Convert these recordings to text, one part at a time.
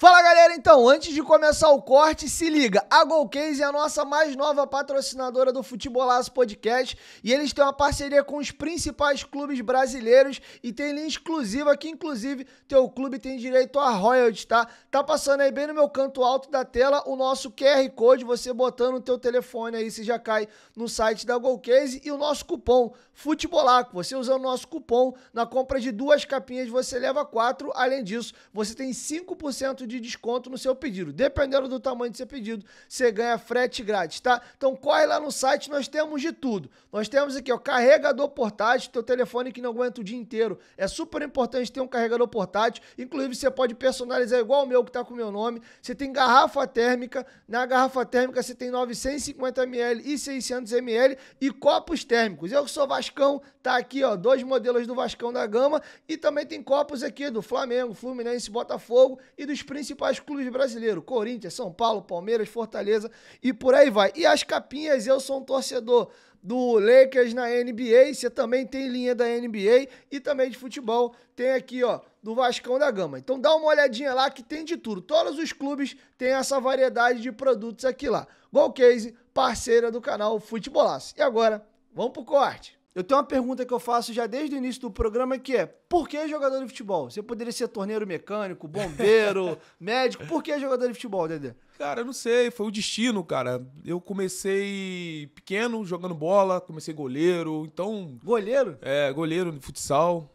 Fala galera, então, antes de começar o corte, se liga, a Golcase é a nossa mais nova patrocinadora do Futebolaço Podcast e eles têm uma parceria com os principais clubes brasileiros e tem linha exclusiva que inclusive teu clube tem direito a royalties, tá? Tá passando aí bem no meu canto alto da tela o nosso QR Code, você botando o teu telefone aí, você já cai no site da Golcase e o nosso cupom Futebolaco, você usando o nosso cupom na compra de duas capinhas você leva quatro, além disso, você tem 5% de de desconto no seu pedido. Dependendo do tamanho do seu pedido, você ganha frete grátis, tá? Então corre lá no site, nós temos de tudo. Nós temos aqui, ó, carregador portátil, teu telefone que não aguenta o dia inteiro. É super importante ter um carregador portátil. Inclusive, você pode personalizar igual o meu que tá com o meu nome. Você tem garrafa térmica. Na garrafa térmica você tem 950ml e 600ml e copos térmicos. Eu que sou Vascão, tá aqui, ó, dois modelos do Vascão da gama e também tem copos aqui do Flamengo, Fluminense, Botafogo e dos principais principais clubes brasileiros: Corinthians, São Paulo, Palmeiras, Fortaleza e por aí vai. E as capinhas, eu sou um torcedor do Lakers na NBA, você também tem linha da NBA e também de futebol, tem aqui, ó, do Vascão da Gama. Então dá uma olhadinha lá que tem de tudo. Todos os clubes têm essa variedade de produtos aqui lá. Golcase, parceira do canal Futebolaço. E agora, vamos pro corte. Eu tenho uma pergunta que eu faço já desde o início do programa que é: por que jogador de futebol? Você poderia ser torneiro mecânico, bombeiro, médico, por que jogador de futebol, Dedê? Cara, eu não sei, foi o destino, cara. Eu comecei pequeno jogando bola, comecei goleiro, então. Goleiro? É, goleiro de futsal.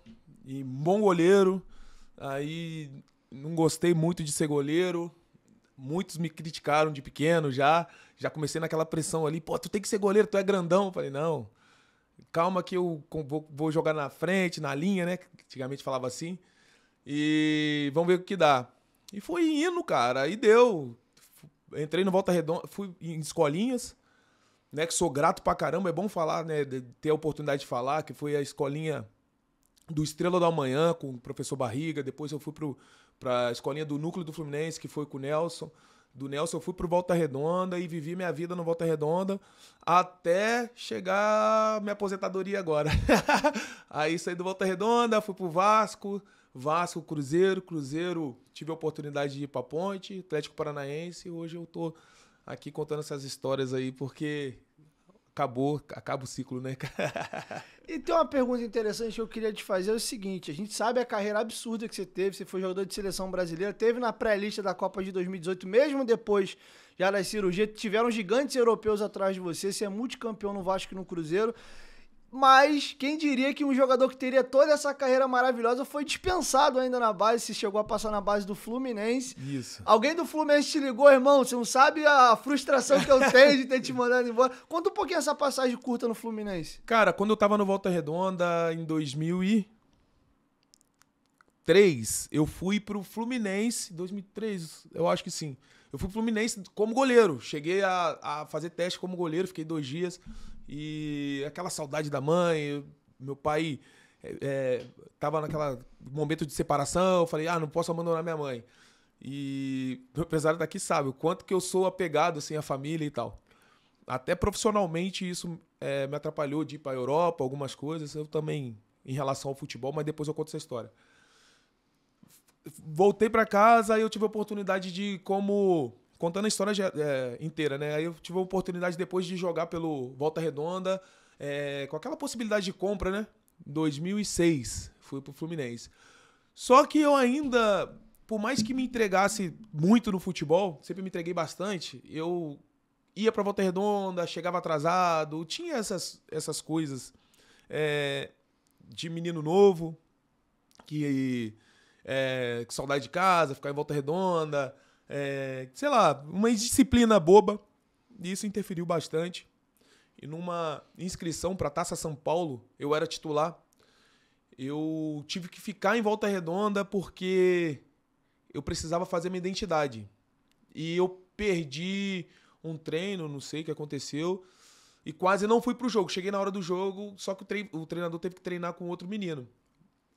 E bom goleiro. Aí não gostei muito de ser goleiro. Muitos me criticaram de pequeno já. Já comecei naquela pressão ali, pô, tu tem que ser goleiro, tu é grandão. Eu falei, não calma que eu vou jogar na frente, na linha, né? Antigamente falava assim. E vamos ver o que dá. E foi indo, cara. Aí deu. Entrei no Volta Redonda, fui em escolinhas, né? Que sou grato pra caramba. É bom falar, né? ter a oportunidade de falar, que foi a escolinha do Estrela da Manhã com o professor Barriga. Depois eu fui pro, pra escolinha do Núcleo do Fluminense, que foi com o Nelson. Do Nelson eu fui pro Volta Redonda e vivi minha vida no Volta Redonda até chegar minha aposentadoria agora. aí saí do Volta Redonda, fui pro Vasco, Vasco, Cruzeiro, Cruzeiro, tive a oportunidade de ir pra Ponte, Atlético Paranaense, e hoje eu tô aqui contando essas histórias aí porque acabou, acaba o ciclo, né? e tem uma pergunta interessante que eu queria te fazer, é o seguinte, a gente sabe a carreira absurda que você teve, você foi jogador de seleção brasileira, teve na pré-lista da Copa de 2018, mesmo depois já da cirurgia, tiveram gigantes europeus atrás de você, você é multicampeão no Vasco e no Cruzeiro, mas quem diria que um jogador que teria toda essa carreira maravilhosa foi dispensado ainda na base, se chegou a passar na base do Fluminense. Isso. Alguém do Fluminense te ligou, irmão, você não sabe a frustração que eu tenho de ter te mandado embora. Conta um pouquinho essa passagem curta no Fluminense. Cara, quando eu tava no Volta Redonda em 2003, eu fui pro Fluminense, 2003, eu acho que sim. Eu fui pro Fluminense como goleiro. Cheguei a, a fazer teste como goleiro, fiquei dois dias. E aquela saudade da mãe, meu pai é, é, tava naquela momento de separação, eu falei, ah, não posso abandonar minha mãe. E o empresário daqui sabe o quanto que eu sou apegado assim à família e tal. Até profissionalmente isso é, me atrapalhou de ir para a Europa, algumas coisas, eu também em relação ao futebol, mas depois eu conto essa história. Voltei para casa e eu tive a oportunidade de como contando a história é, inteira, né? Aí eu tive a oportunidade depois de jogar pelo Volta Redonda, é, com aquela possibilidade de compra, né? 2006, fui pro Fluminense. Só que eu ainda, por mais que me entregasse muito no futebol, sempre me entreguei bastante, eu ia pra Volta Redonda, chegava atrasado, tinha essas, essas coisas é, de menino novo, que, é, que saudade de casa, ficar em Volta Redonda, é, sei lá, uma indisciplina boba. E isso interferiu bastante. E numa inscrição para Taça São Paulo, eu era titular. Eu tive que ficar em volta redonda porque eu precisava fazer minha identidade. E eu perdi um treino, não sei o que aconteceu. E quase não fui pro jogo. Cheguei na hora do jogo, só que o, tre o treinador teve que treinar com outro menino.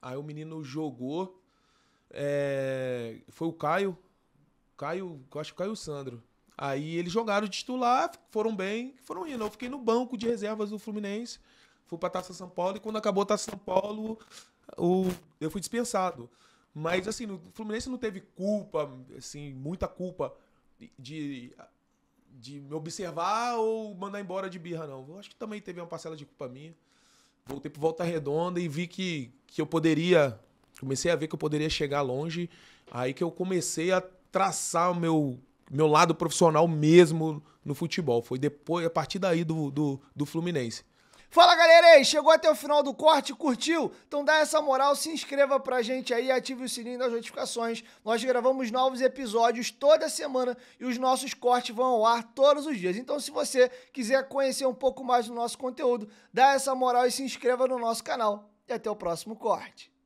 Aí o menino jogou. É... Foi o Caio, Caio, acho que Caio Sandro. Aí eles jogaram de titular, foram bem, foram indo. Eu fiquei no banco de reservas do Fluminense, fui pra Taça São Paulo, e quando acabou a Taça São Paulo, o, eu fui dispensado. Mas, assim, o Fluminense não teve culpa, assim, muita culpa de, de me observar ou mandar embora de birra, não. Eu acho que também teve uma parcela de culpa minha. Voltei pro Volta Redonda e vi que, que eu poderia. Comecei a ver que eu poderia chegar longe. Aí que eu comecei a traçar o meu, meu lado profissional mesmo no futebol. Foi depois, a partir daí do, do, do Fluminense. Fala galera aí, chegou até o final do corte, curtiu? Então dá essa moral, se inscreva pra gente aí, ative o sininho das notificações. Nós gravamos novos episódios toda semana e os nossos cortes vão ao ar todos os dias. Então se você quiser conhecer um pouco mais do nosso conteúdo, dá essa moral e se inscreva no nosso canal. E até o próximo corte.